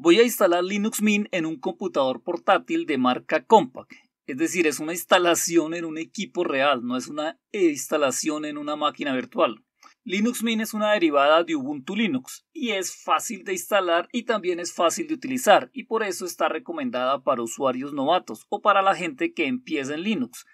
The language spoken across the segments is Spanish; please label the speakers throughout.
Speaker 1: voy a instalar Linux Mint en un computador portátil de marca Compaq. Es decir, es una instalación en un equipo real, no es una instalación en una máquina virtual. Linux Mint es una derivada de Ubuntu Linux y es fácil de instalar y también es fácil de utilizar y por eso está recomendada para usuarios novatos o para la gente que empieza en Linux.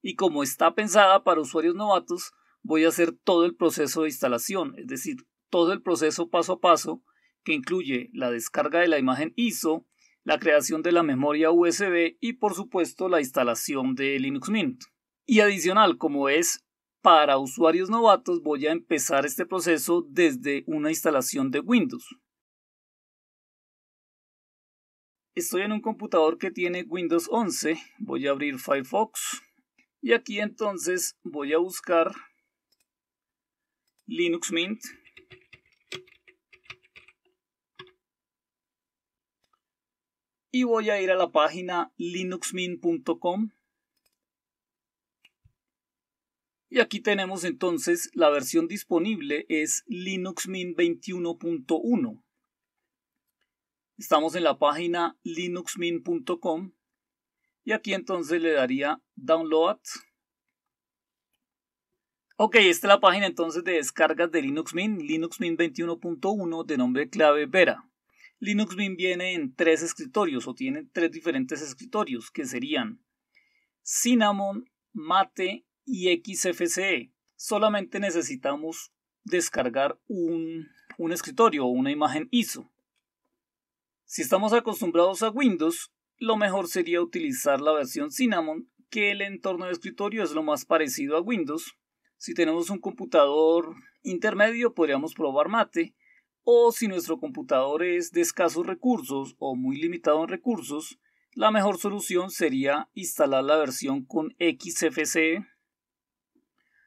Speaker 1: Y como está pensada para usuarios novatos, voy a hacer todo el proceso de instalación, es decir, todo el proceso paso a paso que incluye la descarga de la imagen ISO, la creación de la memoria USB y por supuesto la instalación de Linux Mint. Y adicional, como es para usuarios novatos, voy a empezar este proceso desde una instalación de Windows. Estoy en un computador que tiene Windows 11, voy a abrir Firefox y aquí entonces voy a buscar Linux Mint y voy a ir a la página linuxmin.com. Y aquí tenemos entonces la versión disponible es Linux Mint 21.1. Estamos en la página linuxmin.com y aquí entonces le daría download. Ok, esta es la página entonces de descargas de Linux Mint, Linux Mint 21.1 de nombre clave Vera. Linux Mint viene en tres escritorios o tiene tres diferentes escritorios que serían Cinnamon, Mate y XFCE. Solamente necesitamos descargar un, un escritorio o una imagen ISO. Si estamos acostumbrados a Windows, lo mejor sería utilizar la versión Cinnamon, que el entorno de escritorio es lo más parecido a Windows. Si tenemos un computador intermedio, podríamos probar Mate o si nuestro computador es de escasos recursos o muy limitado en recursos, la mejor solución sería instalar la versión con XFCE.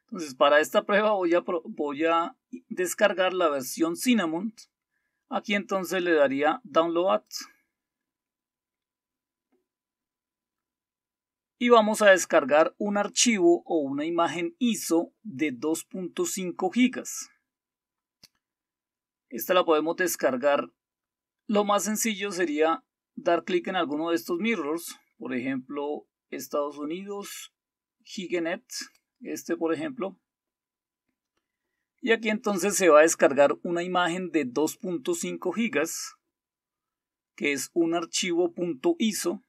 Speaker 1: Entonces, para esta prueba voy a, voy a descargar la versión Cinnamon. Aquí entonces le daría Download. Y vamos a descargar un archivo o una imagen ISO de 2.5 gigas. Esta la podemos descargar. Lo más sencillo sería dar clic en alguno de estos mirrors. Por ejemplo, Estados Unidos, Higenet, este por ejemplo. Y aquí entonces se va a descargar una imagen de 2.5 gigas, que es un archivo .iso.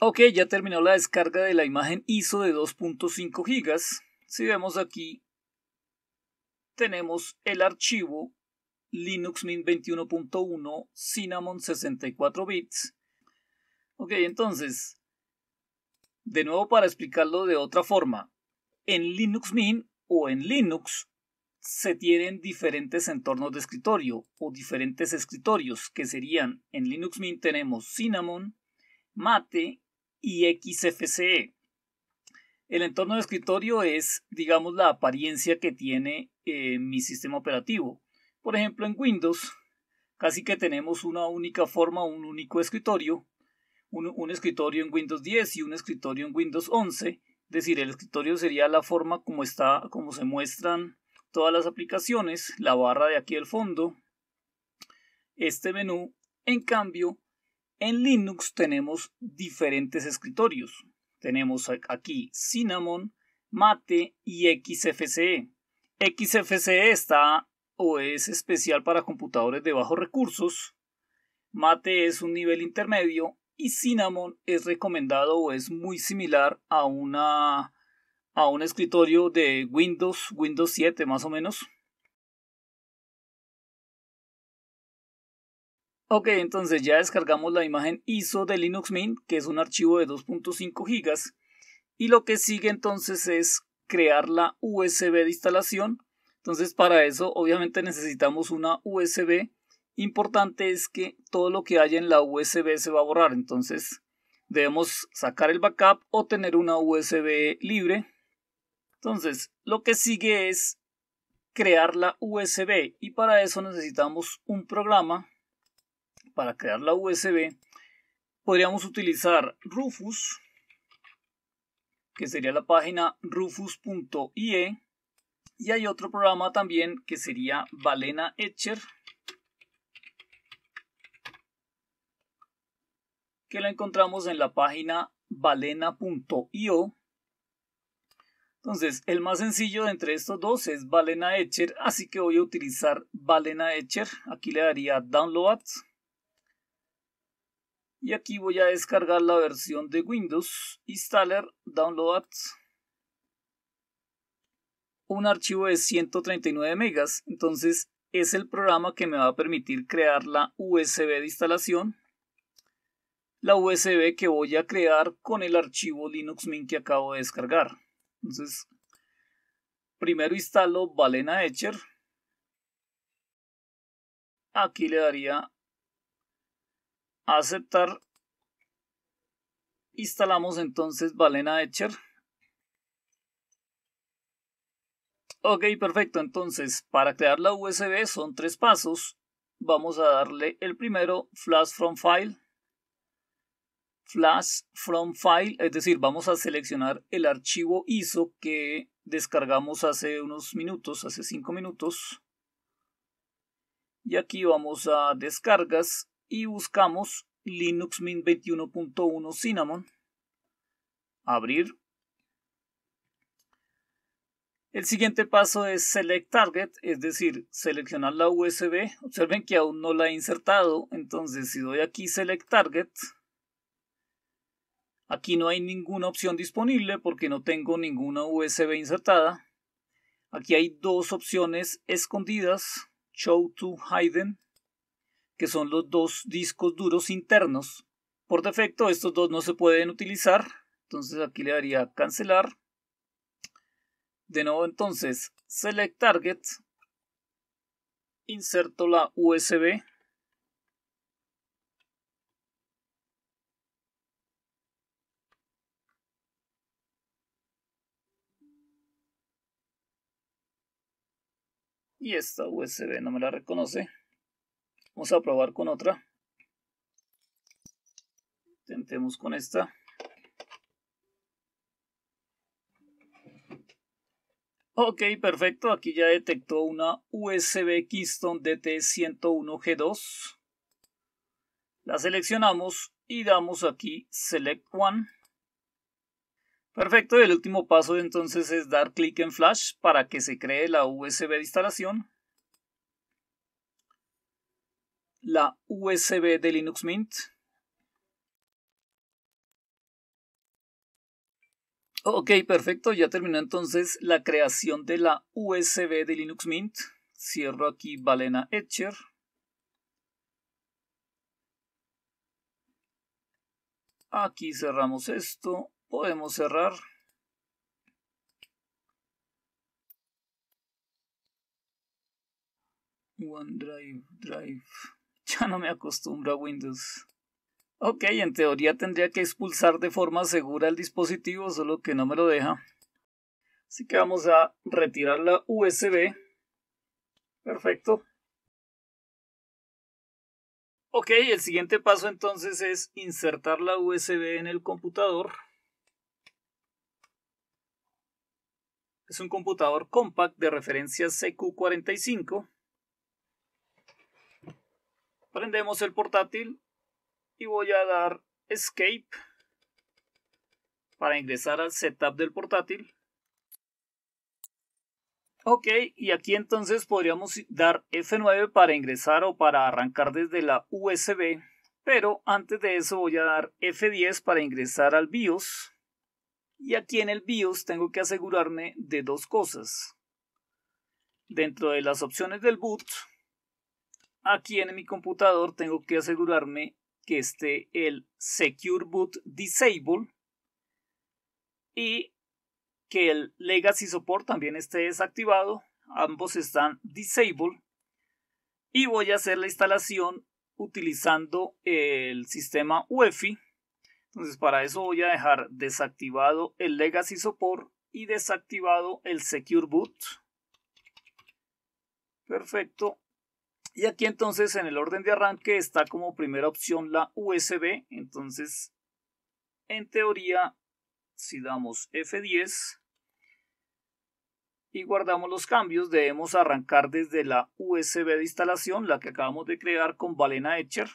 Speaker 1: Ok, ya terminó la descarga de la imagen ISO de 2.5 gigas. Si vemos aquí, tenemos el archivo Linux Mint 21.1, Cinnamon 64 bits. Ok, entonces, de nuevo para explicarlo de otra forma, en Linux Mint o en Linux se tienen diferentes entornos de escritorio o diferentes escritorios que serían en Linux Mint tenemos Cinnamon, Mate y XFCE. El entorno de escritorio es, digamos, la apariencia que tiene eh, mi sistema operativo. Por ejemplo, en Windows casi que tenemos una única forma, un único escritorio, un, escritorio en Windows 10 y un escritorio en Windows 11. Es decir, el escritorio sería la forma como está, como se muestran todas las aplicaciones, la barra de aquí al fondo, este menú. En cambio, en Linux tenemos diferentes escritorios. Tenemos aquí Cinnamon, Mate y XFCE. XFCE está es especial para computadores de bajos recursos, Mate es un nivel intermedio y Cinnamon es recomendado o es muy similar a una a un escritorio de Windows, Windows 7 más o menos. Ok, entonces ya descargamos la imagen ISO de Linux Mint, que es un archivo de 2.5 GB. Y lo que sigue entonces es crear la USB de instalación, entonces para eso obviamente necesitamos una USB. Importante es que todo lo que haya en la USB se va a borrar. Entonces debemos sacar el backup o tener una USB libre. Entonces lo que sigue es crear la USB y para eso necesitamos un programa para crear la USB. Podríamos utilizar Rufus, que sería la página rufus.ie y hay otro programa también que sería Balena Etcher, que la encontramos en la página valena.io Entonces, el más sencillo de entre estos dos es Valena Etcher, así que voy a utilizar Balena Etcher. Aquí le daría Downloads. Y aquí voy a descargar la versión de Windows Installer Downloads un archivo de 139 megas. Entonces es el programa que me va a permitir crear la USB de instalación. La USB que voy a crear con el archivo Linux Mint que acabo de descargar. Entonces, primero instalo Balena Etcher. Aquí le daría aceptar. Instalamos entonces Balena Etcher. Ok, perfecto. Entonces, para crear la USB son tres pasos. Vamos a darle el primero, flash from file. Flash from file, es decir, vamos a seleccionar el archivo ISO que descargamos hace unos minutos, hace cinco minutos. Y aquí vamos a descargas y buscamos Linux Mint 21.1 Cinnamon. Abrir. El siguiente paso es Select Target, es decir, seleccionar la USB. Observen que aún no la he insertado, entonces si doy aquí Select Target, aquí no hay ninguna opción disponible porque no tengo ninguna USB insertada. Aquí hay dos opciones escondidas, Show to Hidden, que son los dos discos duros internos. Por defecto estos dos no se pueden utilizar, entonces aquí le daría Cancelar de nuevo entonces, select target, inserto la USB, y esta USB no me la reconoce. Vamos a probar con otra. Intentemos con esta. Ok, perfecto. Aquí ya detectó una USB Keystone DT101G2. La seleccionamos y damos aquí Select One. Perfecto, el último paso entonces es dar clic en Flash para que se cree la USB de instalación. La USB de Linux Mint. Ok, perfecto. Ya terminó entonces la creación de la USB de Linux Mint. Cierro aquí Balena Etcher. Aquí cerramos esto. Podemos cerrar. OneDrive, Drive. Ya no me acostumbro a Windows. Ok, en teoría tendría que expulsar de forma segura el dispositivo, solo que no me lo deja. Así que vamos a retirar la USB. Perfecto. Ok, el siguiente paso entonces es insertar la USB en el computador. Es un computador compact de referencia CQ45. Prendemos el portátil y voy a dar escape para ingresar al setup del portátil. Ok, y aquí entonces podríamos dar F9 para ingresar o para arrancar desde la USB, pero antes de eso voy a dar F10 para ingresar al BIOS. Y aquí en el BIOS tengo que asegurarme de dos cosas. Dentro de las opciones del boot, aquí en mi computador tengo que asegurarme que esté el Secure Boot Disable y que el Legacy Support también esté desactivado. Ambos están Disable. Y voy a hacer la instalación utilizando el sistema UEFI. Entonces para eso voy a dejar desactivado el Legacy Support y desactivado el Secure Boot. Perfecto. Y aquí entonces en el orden de arranque está como primera opción la USB. Entonces, en teoría, si damos F10 y guardamos los cambios, debemos arrancar desde la USB de instalación, la que acabamos de crear con Balena Etcher.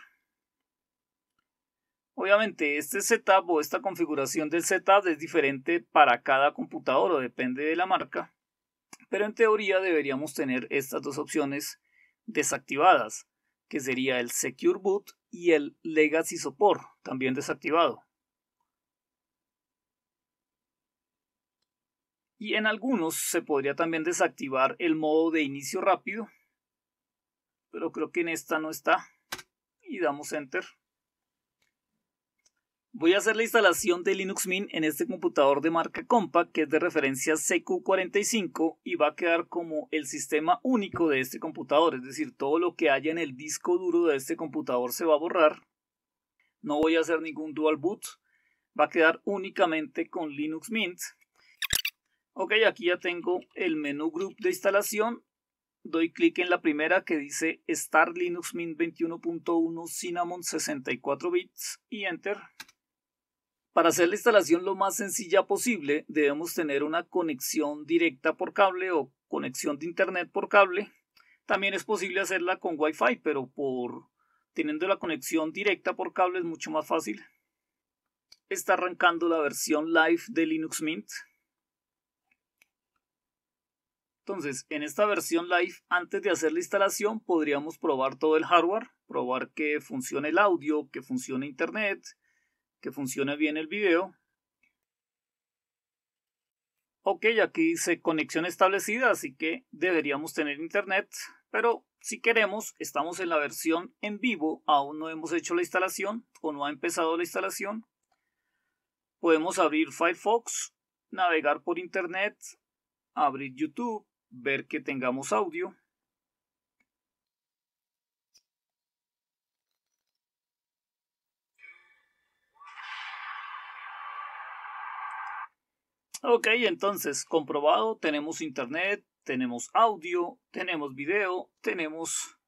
Speaker 1: Obviamente este setup o esta configuración del setup es diferente para cada computador, o depende de la marca, pero en teoría deberíamos tener estas dos opciones desactivadas, que sería el Secure Boot y el Legacy Support, también desactivado. Y en algunos se podría también desactivar el modo de inicio rápido, pero creo que en esta no está. Y damos Enter. Voy a hacer la instalación de Linux Mint en este computador de marca Compact que es de referencia CQ45 y va a quedar como el sistema único de este computador, es decir, todo lo que haya en el disco duro de este computador se va a borrar. No voy a hacer ningún dual boot, va a quedar únicamente con Linux Mint. Ok, aquí ya tengo el menú group de instalación. Doy clic en la primera que dice Start Linux Mint 21.1 Cinnamon 64 bits y Enter. Para hacer la instalación lo más sencilla posible, debemos tener una conexión directa por cable o conexión de internet por cable. También es posible hacerla con Wi-Fi, pero por teniendo la conexión directa por cable es mucho más fácil. Está arrancando la versión live de Linux Mint. Entonces, en esta versión live, antes de hacer la instalación, podríamos probar todo el hardware, probar que funcione el audio, que funcione internet, que funcione bien el video. Ok, aquí dice conexión establecida, así que deberíamos tener internet, pero si queremos, estamos en la versión en vivo, aún no hemos hecho la instalación o no ha empezado la instalación. Podemos abrir Firefox, navegar por internet, abrir YouTube, ver que tengamos audio. Ok, entonces, comprobado, tenemos internet, tenemos audio, tenemos video, tenemos...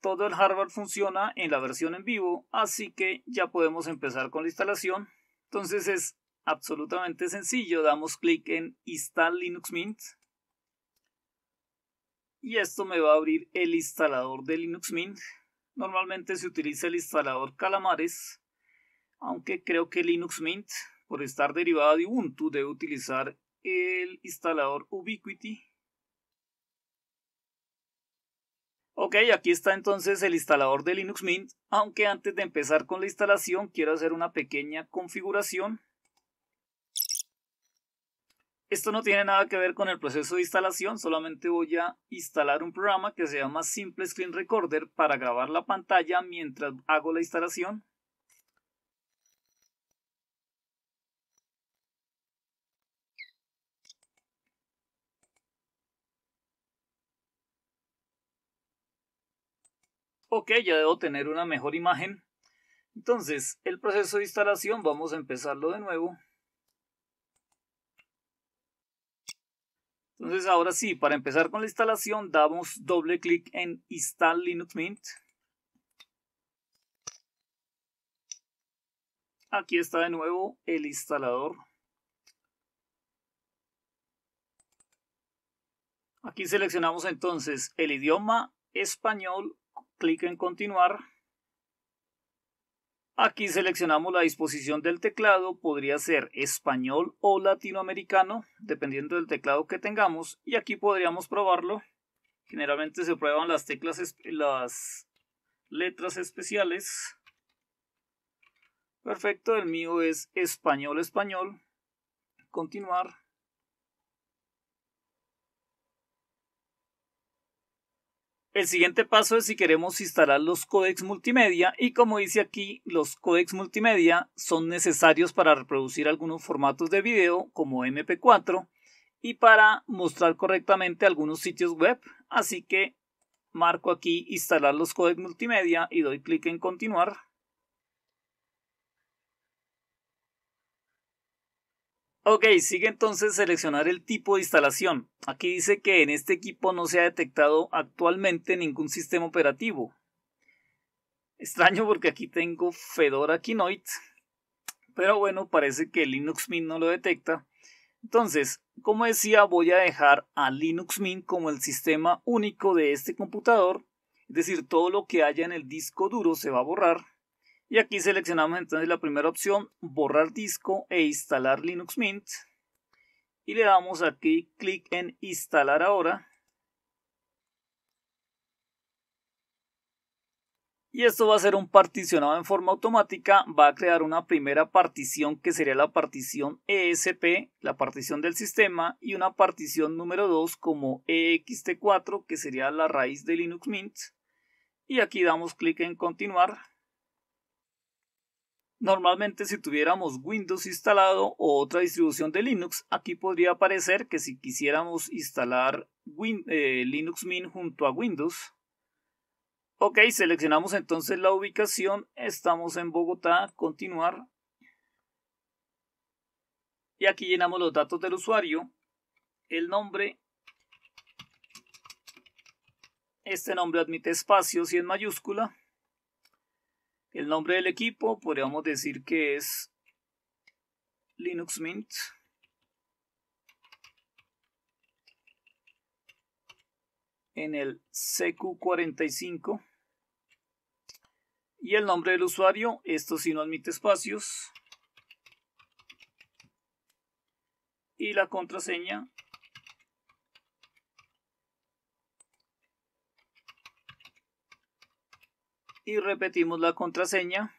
Speaker 1: Todo el hardware funciona en la versión en vivo, así que ya podemos empezar con la instalación. Entonces es absolutamente sencillo, damos clic en Install Linux Mint. Y esto me va a abrir el instalador de Linux Mint. Normalmente se utiliza el instalador Calamares aunque creo que Linux Mint, por estar derivada de Ubuntu, debe utilizar el instalador Ubiquiti. Ok, aquí está entonces el instalador de Linux Mint, aunque antes de empezar con la instalación quiero hacer una pequeña configuración. Esto no tiene nada que ver con el proceso de instalación, solamente voy a instalar un programa que se llama Simple Screen Recorder para grabar la pantalla mientras hago la instalación. ok, ya debo tener una mejor imagen. Entonces, el proceso de instalación, vamos a empezarlo de nuevo. Entonces, ahora sí, para empezar con la instalación, damos doble clic en Install Linux Mint. Aquí está de nuevo el instalador. Aquí seleccionamos entonces el idioma español clic en continuar. Aquí seleccionamos la disposición del teclado, podría ser español o latinoamericano, dependiendo del teclado que tengamos, y aquí podríamos probarlo. Generalmente se prueban las teclas, las letras especiales. Perfecto, el mío es español, español. Continuar. El siguiente paso es si queremos instalar los codecs multimedia y como dice aquí, los codecs multimedia son necesarios para reproducir algunos formatos de video como MP4 y para mostrar correctamente algunos sitios web. Así que marco aquí instalar los codecs multimedia y doy clic en continuar. Ok, sigue entonces seleccionar el tipo de instalación. Aquí dice que en este equipo no se ha detectado actualmente ningún sistema operativo. Extraño porque aquí tengo Fedora Kinoid. Pero bueno, parece que Linux Mint no lo detecta. Entonces, como decía, voy a dejar a Linux Mint como el sistema único de este computador. Es decir, todo lo que haya en el disco duro se va a borrar y aquí seleccionamos entonces la primera opción, borrar disco e instalar Linux Mint. Y le damos aquí clic en instalar ahora. Y esto va a ser un particionado en forma automática, va a crear una primera partición que sería la partición ESP, la partición del sistema, y una partición número 2 como EXT4, que sería la raíz de Linux Mint. Y aquí damos clic en continuar. Normalmente si tuviéramos Windows instalado o otra distribución de Linux, aquí podría aparecer que si quisiéramos instalar eh, Linux Mint junto a Windows, ok, seleccionamos entonces la ubicación, estamos en Bogotá, continuar, y aquí llenamos los datos del usuario, el nombre, este nombre admite espacios y en mayúscula, el nombre del equipo podríamos decir que es Linux Mint. En el CQ45. Y el nombre del usuario, esto sí no admite espacios. Y la contraseña y repetimos la contraseña.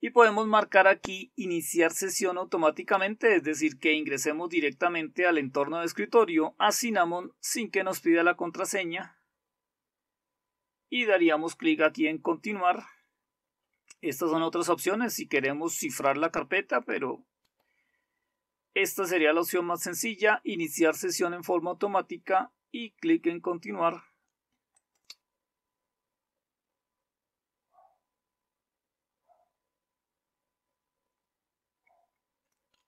Speaker 1: Y podemos marcar aquí iniciar sesión automáticamente, es decir, que ingresemos directamente al entorno de escritorio a Cinnamon sin que nos pida la contraseña. Y daríamos clic aquí en continuar. Estas son otras opciones si queremos cifrar la carpeta, pero esta sería la opción más sencilla, iniciar sesión en forma automática y clic en continuar.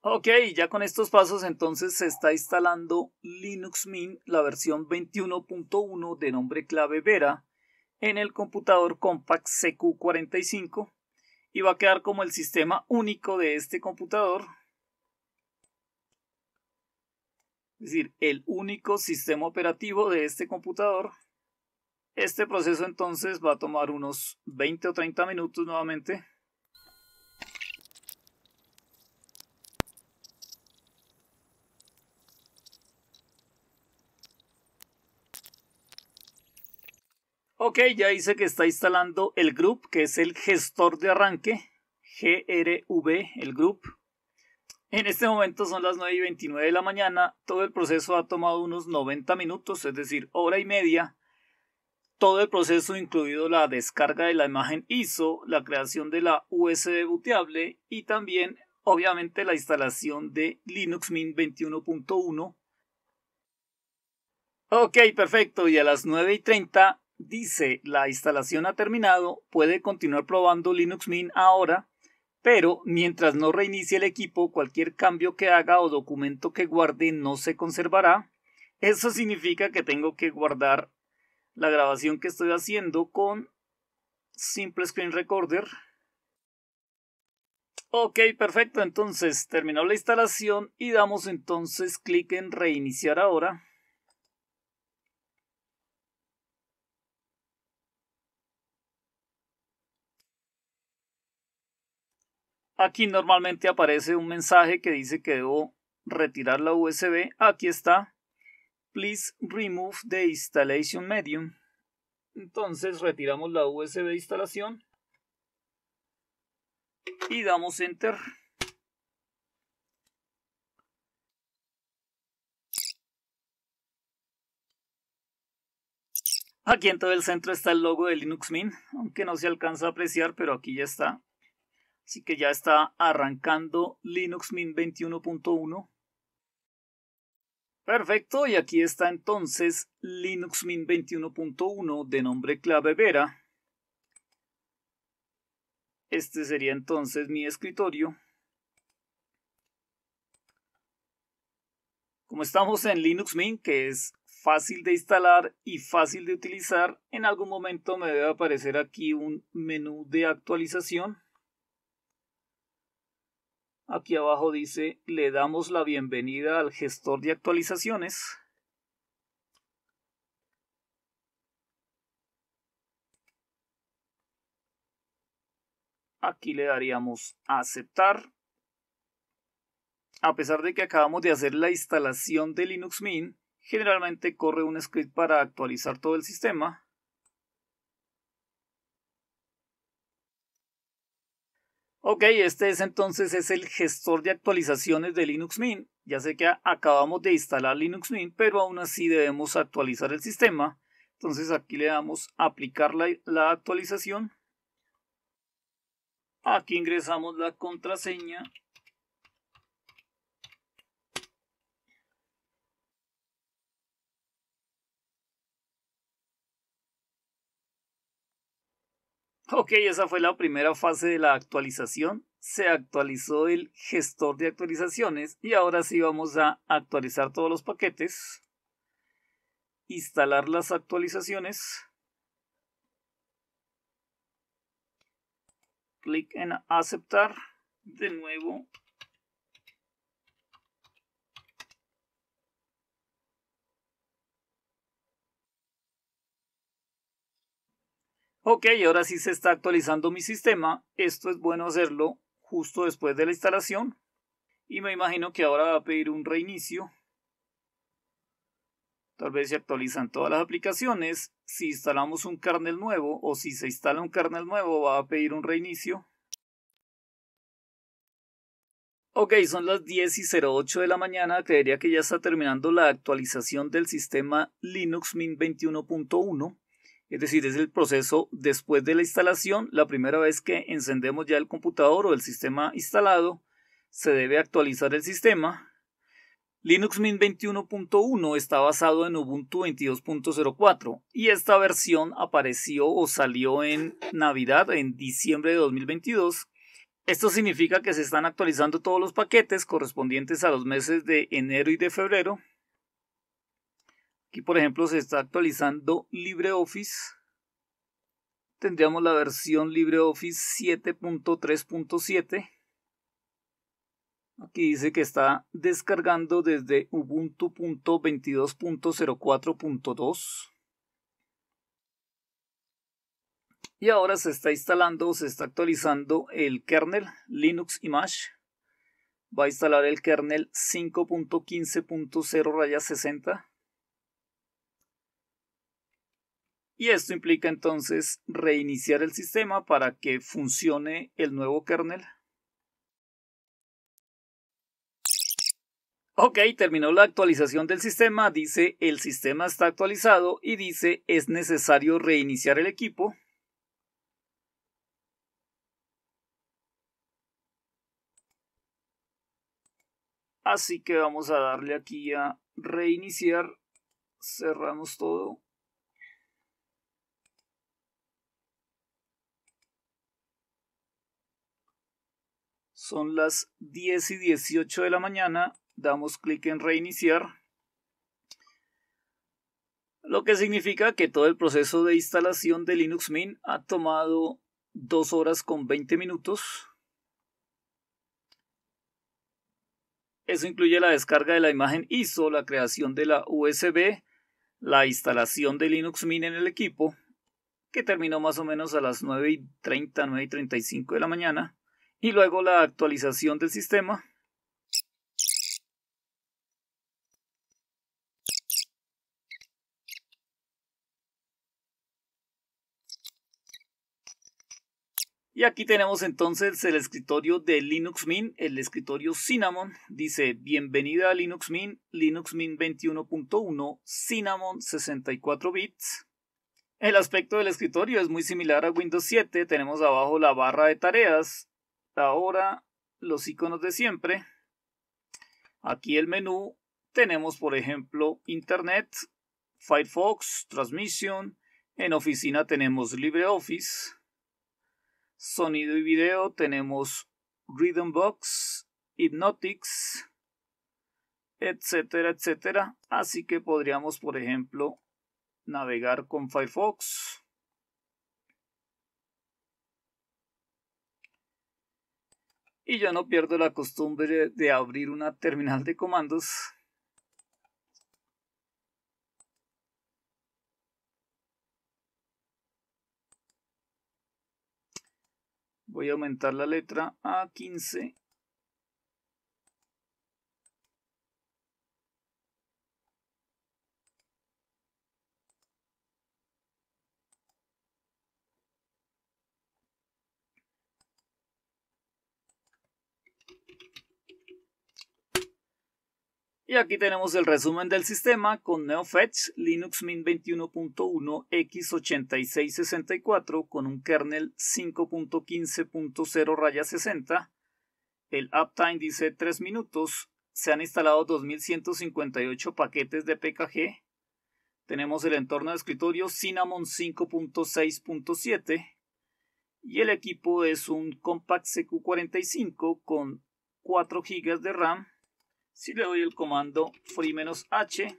Speaker 1: Ok, ya con estos pasos entonces se está instalando Linux Mint, la versión 21.1 de nombre clave Vera, en el computador Compact CQ45 y va a quedar como el sistema único de este computador. Es decir, el único sistema operativo de este computador. Este proceso entonces va a tomar unos 20 o 30 minutos nuevamente. Ok, ya dice que está instalando el group, que es el gestor de arranque, GRV, el group. En este momento son las 9 y 29 de la mañana, todo el proceso ha tomado unos 90 minutos, es decir, hora y media. Todo el proceso, incluido la descarga de la imagen ISO, la creación de la USB booteable y también, obviamente, la instalación de Linux Mint 21.1. Ok, perfecto. Y a las 9 y 30 dice la instalación ha terminado, puede continuar probando Linux Mint ahora, pero mientras no reinicie el equipo, cualquier cambio que haga o documento que guarde no se conservará. Eso significa que tengo que guardar la grabación que estoy haciendo con Simple Screen Recorder. Ok, perfecto. Entonces terminó la instalación y damos entonces clic en reiniciar ahora. Aquí normalmente aparece un mensaje que dice que debo retirar la USB. Aquí está. Please remove the installation medium. Entonces retiramos la USB de instalación y damos enter. Aquí en todo el centro está el logo de Linux Mint, aunque no se alcanza a apreciar, pero aquí ya está Así que ya está arrancando Linux Mint 21.1. Perfecto, y aquí está entonces Linux Mint 21.1 de nombre clave Vera. Este sería entonces mi escritorio. Como estamos en Linux Mint, que es fácil de instalar y fácil de utilizar, en algún momento me debe aparecer aquí un menú de actualización. Aquí abajo dice, le damos la bienvenida al gestor de actualizaciones. Aquí le daríamos a aceptar. A pesar de que acabamos de hacer la instalación de Linux Mint, generalmente corre un script para actualizar todo el sistema. Ok, este es entonces es el gestor de actualizaciones de Linux Mint. Ya sé que acabamos de instalar Linux Mint, pero aún así debemos actualizar el sistema. Entonces aquí le damos aplicar la, la actualización. Aquí ingresamos la contraseña Ok, esa fue la primera fase de la actualización. Se actualizó el gestor de actualizaciones y ahora sí vamos a actualizar todos los paquetes, instalar las actualizaciones, clic en aceptar, de nuevo Ok, ahora sí se está actualizando mi sistema. Esto es bueno hacerlo justo después de la instalación. Y me imagino que ahora va a pedir un reinicio. Tal vez se actualizan todas las aplicaciones. Si instalamos un kernel nuevo o si se instala un kernel nuevo va a pedir un reinicio. Ok, son las 10 y 08 de la mañana. Creería que ya está terminando la actualización del sistema Linux Mint 21.1. Es decir, es el proceso después de la instalación, la primera vez que encendemos ya el computador o el sistema instalado, se debe actualizar el sistema. Linux Mint 21.1 está basado en Ubuntu 22.04 y esta versión apareció o salió en Navidad, en diciembre de 2022. Esto significa que se están actualizando todos los paquetes correspondientes a los meses de enero y de febrero Aquí, por ejemplo, se está actualizando LibreOffice. Tendríamos la versión LibreOffice 7.3.7. Aquí dice que está descargando desde ubuntu.22.04.2. Y ahora se está instalando o se está actualizando el kernel Linux Image. Va a instalar el kernel 5.15.0 60 Y esto implica entonces reiniciar el sistema para que funcione el nuevo kernel. Ok, terminó la actualización del sistema, dice el sistema está actualizado y dice es necesario reiniciar el equipo. Así que vamos a darle aquí a reiniciar, cerramos todo Son las 10 y 18 de la mañana. Damos clic en reiniciar. Lo que significa que todo el proceso de instalación de Linux Mint ha tomado 2 horas con 20 minutos. Eso incluye la descarga de la imagen ISO, la creación de la USB, la instalación de Linux Mint en el equipo, que terminó más o menos a las 9 y 30, 9 y 35 de la mañana, y luego la actualización del sistema. Y aquí tenemos entonces el escritorio de Linux Mint, el escritorio Cinnamon. Dice, bienvenida a Linux Mint, Linux Mint 21.1, Cinnamon 64 bits. El aspecto del escritorio es muy similar a Windows 7. Tenemos abajo la barra de tareas, Ahora los iconos de siempre. Aquí el menú tenemos por ejemplo Internet, Firefox, Transmission. En oficina tenemos LibreOffice. Sonido y video tenemos Rhythmbox, Box, Hypnotics, etcétera, etcétera. Así que podríamos por ejemplo navegar con Firefox. y ya no pierdo la costumbre de abrir una terminal de comandos voy a aumentar la letra a 15 Y aquí tenemos el resumen del sistema con NeoFetch Linux Mint 21.1 x8664 con un kernel 5.15.0-60. El uptime dice 3 minutos. Se han instalado 2158 paquetes de PKG. Tenemos el entorno de escritorio Cinnamon 5.6.7. Y el equipo es un Compact CQ45 con 4 GB de RAM si le doy el comando free-h,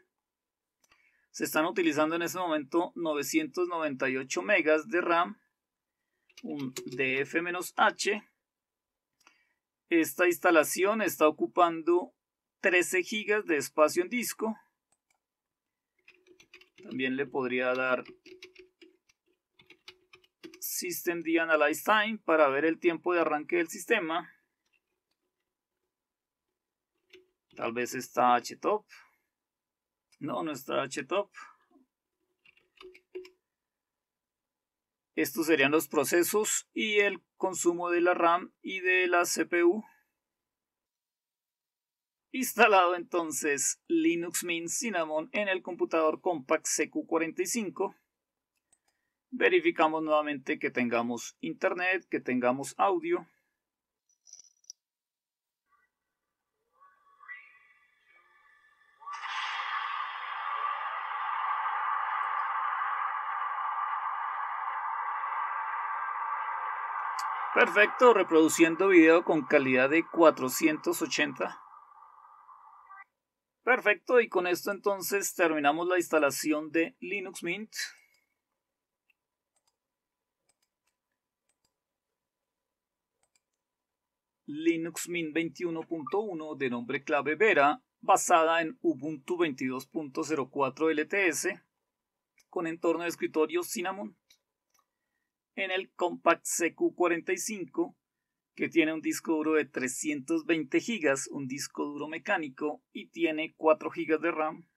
Speaker 1: se están utilizando en este momento 998 megas de RAM, un DF-H. Esta instalación está ocupando 13 gigas de espacio en disco. También le podría dar System Analyze Time para ver el tiempo de arranque del sistema. Tal vez está htop. No, no está htop. Estos serían los procesos y el consumo de la RAM y de la CPU. Instalado entonces Linux Mint Cinnamon en el computador Compact CQ45. Verificamos nuevamente que tengamos internet, que tengamos audio. Perfecto, reproduciendo video con calidad de 480. Perfecto, y con esto entonces terminamos la instalación de Linux Mint. Linux Mint 21.1 de nombre clave Vera, basada en Ubuntu 22.04 LTS, con entorno de escritorio Cinnamon en el Compact CQ45 que tiene un disco duro de 320 GB, un disco duro mecánico y tiene 4 GB de RAM